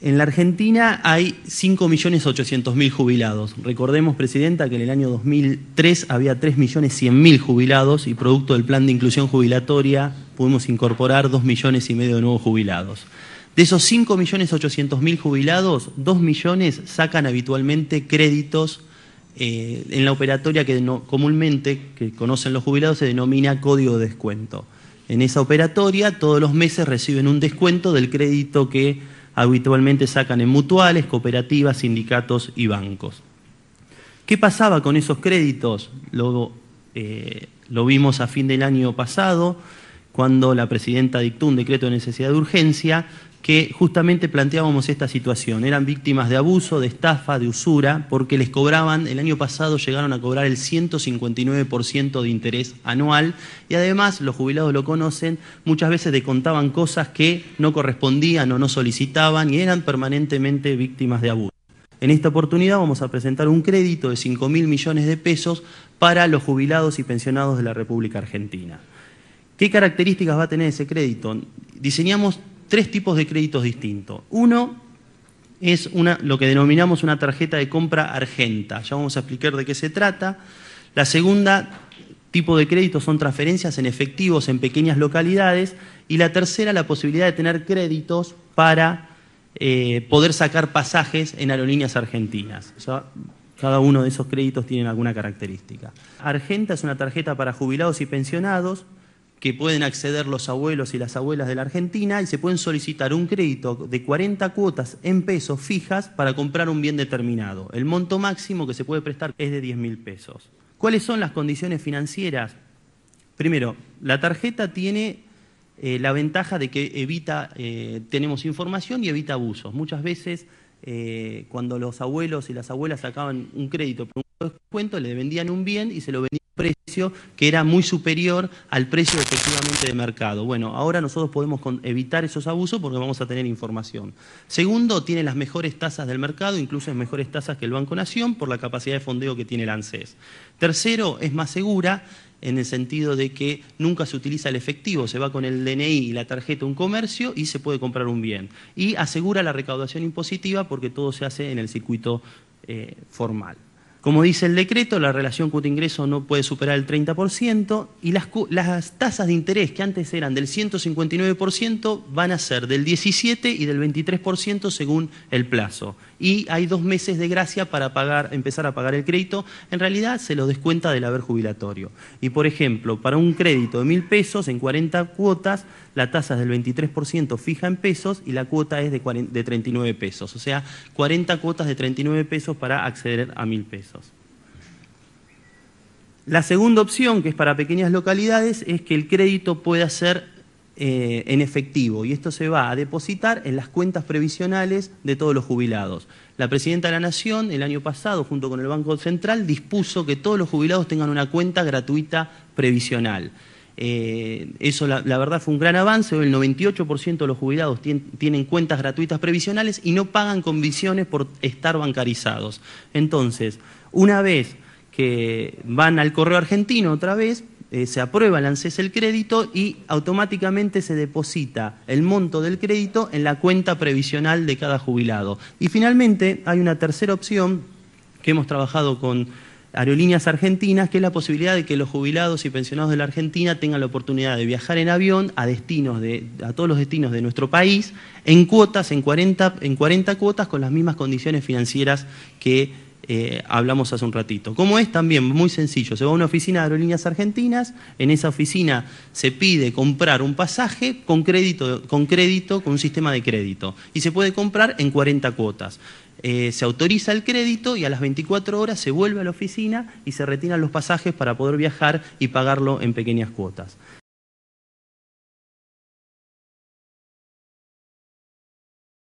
En la Argentina hay 5.800.000 jubilados. Recordemos, Presidenta, que en el año 2003 había 3.100.000 jubilados y producto del plan de inclusión jubilatoria pudimos incorporar 2.500.000 de nuevos jubilados. De esos 5.800.000 jubilados, 2 millones sacan habitualmente créditos eh, en la operatoria que comúnmente que conocen los jubilados se denomina código de descuento. En esa operatoria todos los meses reciben un descuento del crédito que habitualmente sacan en mutuales, cooperativas, sindicatos y bancos. ¿Qué pasaba con esos créditos? Lo, eh, lo vimos a fin del año pasado, cuando la presidenta dictó un decreto de necesidad de urgencia que justamente planteábamos esta situación. Eran víctimas de abuso, de estafa, de usura, porque les cobraban, el año pasado llegaron a cobrar el 159% de interés anual y además, los jubilados lo conocen, muchas veces contaban cosas que no correspondían o no solicitaban y eran permanentemente víctimas de abuso. En esta oportunidad vamos a presentar un crédito de 5.000 millones de pesos para los jubilados y pensionados de la República Argentina. ¿Qué características va a tener ese crédito? Diseñamos tres tipos de créditos distintos. Uno es lo que denominamos una tarjeta de compra argenta. Ya vamos a explicar de qué se trata. La segunda tipo de crédito son transferencias en efectivos en pequeñas localidades. Y la tercera, la posibilidad de tener créditos para eh, poder sacar pasajes en aerolíneas argentinas. cada uno de esos créditos tiene alguna característica. Argenta es una tarjeta para jubilados y pensionados que pueden acceder los abuelos y las abuelas de la Argentina y se pueden solicitar un crédito de 40 cuotas en pesos fijas para comprar un bien determinado. El monto máximo que se puede prestar es de 10 mil pesos. ¿Cuáles son las condiciones financieras? Primero, la tarjeta tiene eh, la ventaja de que evita, eh, tenemos información y evita abusos. Muchas veces eh, cuando los abuelos y las abuelas sacaban un crédito por un descuento, le vendían un bien y se lo vendían precio que era muy superior al precio efectivamente de mercado. Bueno, ahora nosotros podemos evitar esos abusos porque vamos a tener información. Segundo, tiene las mejores tasas del mercado, incluso las mejores tasas que el Banco Nación por la capacidad de fondeo que tiene el ANSES. Tercero, es más segura en el sentido de que nunca se utiliza el efectivo, se va con el DNI y la tarjeta a un comercio y se puede comprar un bien. Y asegura la recaudación impositiva porque todo se hace en el circuito eh, formal. Como dice el decreto, la relación cuota-ingreso no puede superar el 30% y las, tasas de interés que antes eran del 159% van a ser del 17 y del 23% según el plazo. Y hay dos meses de gracia para empezar a pagar el crédito. En realidad se lo descuenta del haber jubilatorio. Y por ejemplo, para un crédito de mil pesos en 40 cuotas, la tasa es del 23% fija en pesos y la cuota es de, 39 pesos. O sea, 40 cuotas de 39 pesos para acceder a mil pesos. La segunda opción, que es para pequeñas localidades, es que el crédito pueda ser eh, en efectivo y esto se va a depositar en las cuentas previsionales de todos los jubilados. La Presidenta de la Nación el año pasado, junto con el Banco Central, dispuso que todos los jubilados tengan una cuenta gratuita previsional. Eh, eso, la, verdad, fue un gran avance. El 98% de los jubilados tienen cuentas gratuitas previsionales y no pagan comisiones por estar bancarizados. Entonces, una vez que van al correo argentino otra vez, eh, se aprueba el el crédito y automáticamente se deposita el monto del crédito en la cuenta previsional de cada jubilado. Y finalmente hay una tercera opción que hemos trabajado con aerolíneas argentinas, que es la posibilidad de que los jubilados y pensionados de la Argentina tengan la oportunidad de viajar en avión a destinos de, a todos los destinos de nuestro país en cuotas, en 40, en 40 cuotas con las mismas condiciones financieras que eh, hablamos hace un ratito. Como es también muy sencillo, se va a una oficina de Aerolíneas Argentinas, en esa oficina se pide comprar un pasaje con crédito, con crédito, con un sistema de crédito, y se puede comprar en 40 cuotas. Eh, se autoriza el crédito y a las 24 horas se vuelve a la oficina y se retiran los pasajes para poder viajar y pagarlo en pequeñas cuotas.